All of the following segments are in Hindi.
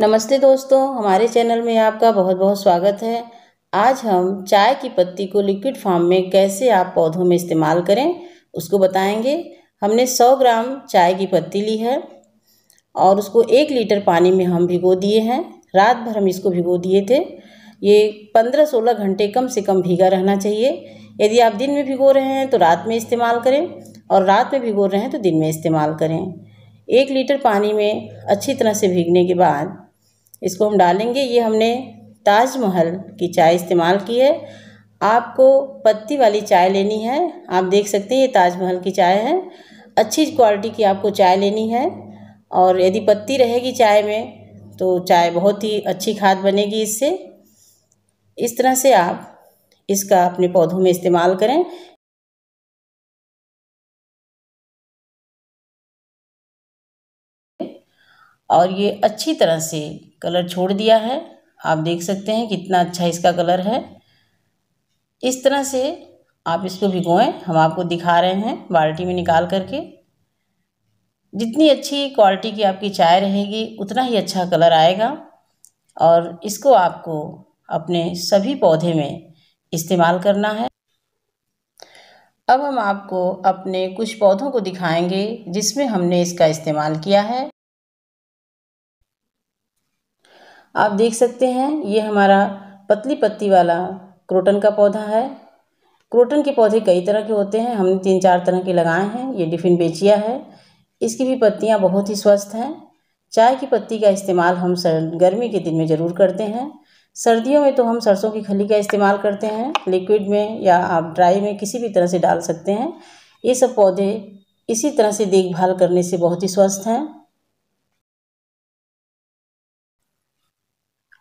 नमस्ते दोस्तों हमारे चैनल में आपका बहुत बहुत स्वागत है आज हम चाय की पत्ती को लिक्विड फॉर्म में कैसे आप पौधों में इस्तेमाल करें उसको बताएंगे हमने 100 ग्राम चाय की पत्ती ली है और उसको एक लीटर पानी में हम भिगो दिए हैं रात भर हम इसको भिगो दिए थे ये 15-16 घंटे कम से कम भीगा रहना चाहिए यदि आप दिन में भिगो रहे हैं तो रात में इस्तेमाल करें और रात में भिगो रहे हैं तो दिन में इस्तेमाल करें एक लीटर पानी में अच्छी तरह से भीगने के बाद इसको हम डालेंगे ये हमने ताजमहल की चाय इस्तेमाल की है आपको पत्ती वाली चाय लेनी है आप देख सकते हैं ये ताजमहल की चाय है अच्छी क्वालिटी की आपको चाय लेनी है और यदि पत्ती रहेगी चाय में तो चाय बहुत ही अच्छी खाद बनेगी इससे इस तरह से आप इसका अपने पौधों में इस्तेमाल करें और ये अच्छी तरह से कलर छोड़ दिया है आप देख सकते हैं कितना अच्छा इसका कलर है इस तरह से आप इसको भिगोएं हम आपको दिखा रहे हैं बाल्टी में निकाल करके जितनी अच्छी क्वालिटी की आपकी चाय रहेगी उतना ही अच्छा कलर आएगा और इसको आपको अपने सभी पौधे में इस्तेमाल करना है अब हम आपको अपने कुछ पौधों को दिखाएंगे जिसमें हमने इसका इस्तेमाल किया है आप देख सकते हैं ये हमारा पतली पत्ती वाला क्रोटन का पौधा है क्रोटन के पौधे कई तरह के होते हैं हमने तीन चार तरह के लगाए हैं ये डिफिन बेचिया है इसकी भी पत्तियाँ बहुत ही स्वस्थ हैं चाय की पत्ती का इस्तेमाल हम सर गर्मी के दिन में ज़रूर करते हैं सर्दियों में तो हम सरसों की खली का इस्तेमाल करते हैं लिक्विड में या आप ड्राई में किसी भी तरह से डाल सकते हैं ये सब पौधे इसी तरह से देखभाल करने से बहुत ही स्वस्थ हैं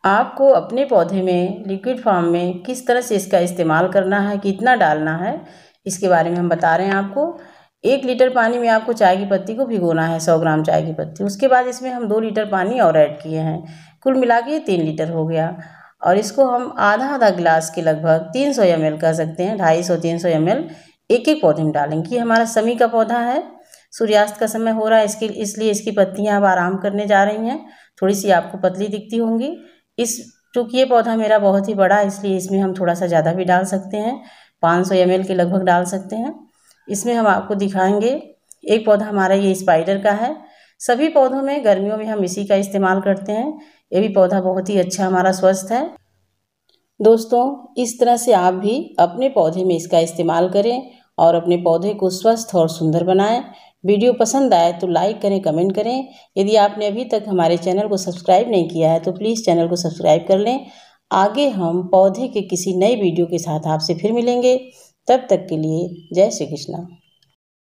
आपको अपने पौधे में लिक्विड फॉर्म में किस तरह से इसका इस्तेमाल करना है कितना डालना है इसके बारे में हम बता रहे हैं आपको एक लीटर पानी में आपको चाय की पत्ती को भिगोना है सौ ग्राम चाय की पत्ती उसके बाद इसमें हम दो लीटर पानी और ऐड किए हैं कुल मिला के तीन लीटर हो गया और इसको हम आधा आधा गिलास के लगभग तीन सौ एम एल कह सकते हैं ढाई सौ तीन सौ एम एल एक एक पौधे में डालेंगे ये हमारा समी का पौधा है सूर्यास्त का समय हो रहा है इसके इसलिए इसकी पत्तियाँ अब आराम करने जा रही हैं थोड़ी सी आपको पतली दिखती होंगी इस चूँकि ये पौधा मेरा बहुत ही बड़ा है इसलिए इसमें हम थोड़ा सा ज़्यादा भी डाल सकते हैं 500 सौ के लगभग डाल सकते हैं इसमें हम आपको दिखाएंगे एक पौधा हमारा ये स्पाइडर का है सभी पौधों में गर्मियों में हम इसी का इस्तेमाल करते हैं ये भी पौधा बहुत ही अच्छा हमारा स्वस्थ है दोस्तों इस तरह से आप भी अपने पौधे में इसका इस्तेमाल करें और अपने पौधे को स्वस्थ और सुंदर बनाएँ वीडियो पसंद आए तो लाइक करें कमेंट करें यदि आपने अभी तक हमारे चैनल को सब्सक्राइब नहीं किया है तो प्लीज़ चैनल को सब्सक्राइब कर लें आगे हम पौधे के किसी नए वीडियो के साथ आपसे फिर मिलेंगे तब तक के लिए जय श्री कृष्णा